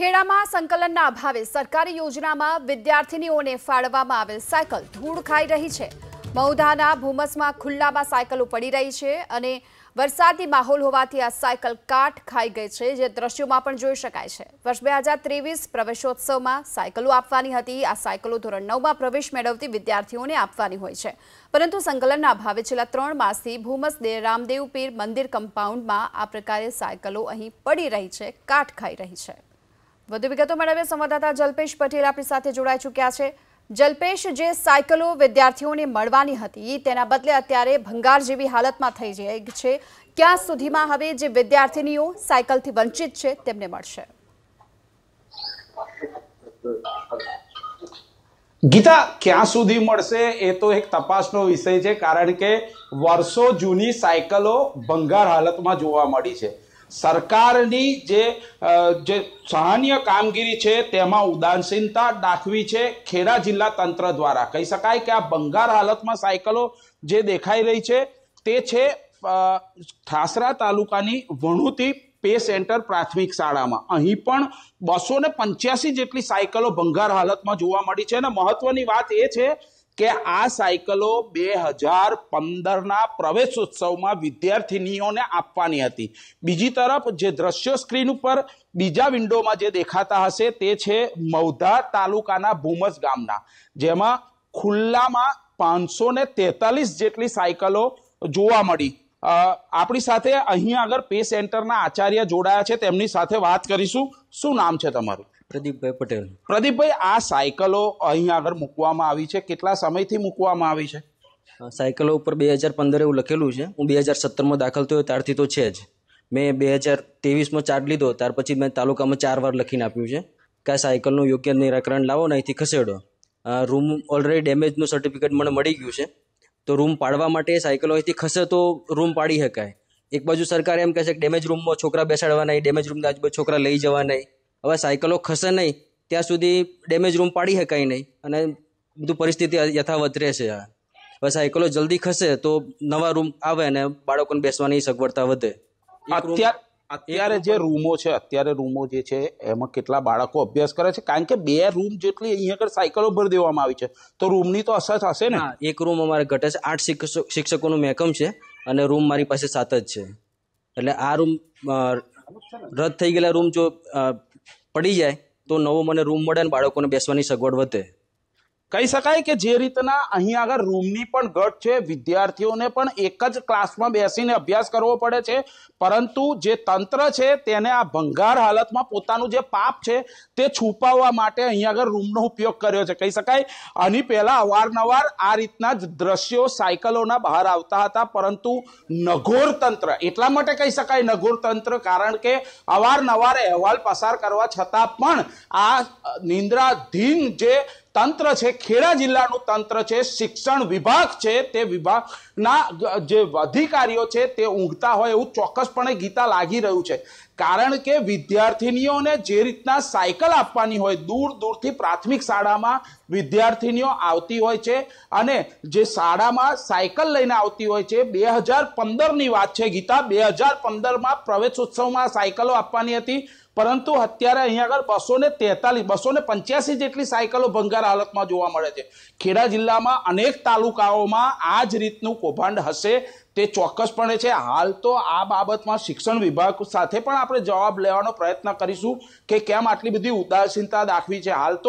ખેડામાં સંકલનના અભાવે સરકારી યોજનામાં વિદ્યાર્થીનીઓને ફાળવવામાં આવેલ સાયકલ ધૂળ ખાઈ રહી છે મૌધાના ભૂમસમાં ખુલ્લામાં સાયકલો પડી રહી છે અને વરસાદી માહોલ હોવાથી આ સાયકલ કાટ ખાઈ ગઈ છે જે દ્રશ્યોમાં પણ જોઈ શકાય છે વર્ષ બે હજાર ત્રેવીસ પ્રવેશોત્સવમાં સાયકલો આપવાની હતી આ સાયકલો ધોરણ નવમાં પ્રવેશ મેળવતી વિદ્યાર્થીઓને આપવાની હોય છે પરંતુ સંકલનના અભાવે છેલ્લા ત્રણ માસથી ભૂમસ રામદેવ પીર મંદિર કમ્પાઉન્ડમાં આ પ્રકારે સાયકલો અહીં પડી રહી છે કાટ ખાઈ રહી છે વધુ વિગતો મેળવીએ સંવાદદાતા જલ્પેશ પટેલ આપણી સાથે જોડાઈ ચૂક્યા છે જલ્પેશ જે સાયકલો વિદ્યાર્થીઓને મળવાની હતી તેના બદલે અત્યારે ભંગાર જેવી હાલતમાં થઈ જાય છે ક્યાં સુધીમાં હવે જે વિદ્યાર્થીનીઓ સાયકલથી વંચિત છે તેમને મળશે ગીતા ક્યાં સુધી મળશે એ તો એક તપાસનો વિષય છે કારણ કે વર્ષો જૂની સાયકલો ભંગાર હાલતમાં જોવા મળી છે સરકારની જે જે સહનીય કામગીરી છે તેમાં ઉદાસીનતા દાખવી છે ખેડા જિલ્લા તંત્ર દ્વારા કહી શકાય કે આ બંગાર હાલતમાં સાયકલો જે દેખાઈ રહી છે તે છે ઠાસરા તાલુકાની વણુતી પે સેન્ટર પ્રાથમિક શાળામાં અહીં પણ બસો ને પંચ્યાસી જેટલી સાયકલો ભંગાર હાલતમાં જોવા મળી છે અને મહત્વની વાત એ છે કે આ સાયકલો બે હજાર પંદરના પ્રવેશોત્સવમાં વિદ્યાર્થીનીઓને આપવાની હતી બીજી તરફ જે દ્રશ્યો સ્ક્રીન ઉપર બીજા વિન્ડોમાં જે દેખાતા હશે તે છે મૌધા તાલુકાના ભૂમસ ગામના જેમાં ખુલ્લામાં પાંચસો ને તેતાલીસ જેટલી સાયકલો જોવા મળી આપણી સાથે અહીં આગળ પે સેન્ટરના આચાર્ય જોડાયા છે તેમની સાથે વાત કરીશું શું નામ છે તમારું પ્રદીપભાઈ પટેલ પ્રદીપભાઈ આ સાયકલો અહીં આગળ મૂકવામાં આવી છે કેટલા સમયથી મૂકવામાં આવી છે સાયકલો ઉપર બે હજાર પંદર એવું લખેલું છે હું બે હજાર સત્તરમાં દાખલ થયો ત્યારથી તો છે જ મેં બે હજાર ત્રેવીસમાં ચાર્જ લીધો ત્યાર પછી મેં તાલુકામાં ચાર વાર લખીને આપ્યું છે કે આ સાયકલનું યોગ્ય નિરાકરણ લાવો ને અહીંથી ખસેડો રૂમ ઓલરેડી ડેમેજનું સર્ટિફિકેટ મને મળી ગયું છે તો રૂમ પાડવા માટે સાયકલો અહીંથી ખસે તો રૂમ પાડી શકાય એક બાજુ સરકાર એમ કહે છે કે ડેમેજ રૂમમાં છોકરા બેસાડવા નહીં ડેમેજ રૂમના આજુબાજુ છોકરા લઈ જવા નહીં હવે સાયકલો ખસે નહીં ત્યાં સુધી ડેમેજ રૂમ પાડી શકાય નહીં અને બધું પરિસ્થિતિ યથાવત રહેશે હવે સાયકલો જલ્દી ખસે તો નવા રૂમ આવે ને બાળકોને બેસવાની સગવડતા વધે અત્યારે જે રૂમો છે અત્યારે રૂમો જે છે એમાં કેટલા બાળકો અભ્યાસ કરે છે કારણ કે બે રૂમ જેટલી અહીંયા આગળ સાયકલો ભરી દેવામાં આવી છે તો રૂમની તો અસર થશે ને એક રૂમ અમારે ઘટે છે આઠ શિક્ષક શિક્ષકોનું મેકમ છે અને રૂમ મારી પાસે સાત જ છે એટલે આ રૂમ રદ થઈ ગયેલા રૂમ જો પડી જાય તો નવો મને રૂમ મળે અને બાળકોને બેસવાની સગવડ વધે કહી શકાય કે જે રીતના અહીં આગળ રૂમની પણ ઘટ છે વિદ્યાર્થીઓને પણ એક જ ક્લાસમાં બેસીને અભ્યાસ કરવો પડે છે પરંતુ જે તંત્ર છે તેને આ ભંગાર હાલતમાં પોતાનું જે પાપ છે તે છુપાવવા માટે અહીં આગળ રૂમનો ઉપયોગ કર્યો છે કહી શકાય આની પહેલાં અવારનવાર આ રીતના જ દ્રશ્યો સાયકલોના બહાર આવતા હતા પરંતુ નઘોર તંત્ર એટલા માટે કહી શકાય નઘોર તંત્ર કારણ કે અવારનવાર અહેવાલ પસાર કરવા છતાં પણ આ નિંદ્રાધીન જે તંત્ર છે ખેડા જિલ્લાનું તંત્ર છે શિક્ષણ વિભાગ છે તે વિભાગના જે અધિકારીઓ છે તે ઊંઘતા હોય એવું ચોક્કસપણે ગીતા લાગી રહ્યું છે કારણ કે વિદ્યાર્થિનીઓને જે રીતના સાયકલ આપવાની હોય દૂર દૂરથી પ્રાથમિક શાળામાં વિદ્યાર્થિનીઓ આવતી હોય છે અને જે શાળામાં સાયકલ લઈને આવતી હોય છે બે હજાર પંદરની વાત છે ગીતા બે હજાર પંદરમાં પ્રવેશોત્સવમાં સાયકલો આપવાની હતી પરંતુ અત્યારે અહીંયા આગળ બસો ને તેતાલીસ બસો ને પંચ્યાસી જેટલી સાયકલો ભંગાર હાલતમાં જોવા મળે છે ખેડા જિલ્લામાં અનેક તાલુકાઓમાં આ જ રીતનું કૌભાંડ હશે તે ચોક્કસપણે છે હાલ તો આ બાબતમાં શિક્ષણ વિભાગ સાથે પણ આપણે જવાબ લેવાનો પ્રયત્ન કરીશું કે કેમ આટલી બધી ઉદાસીનતા દાખવી છે હાલ તો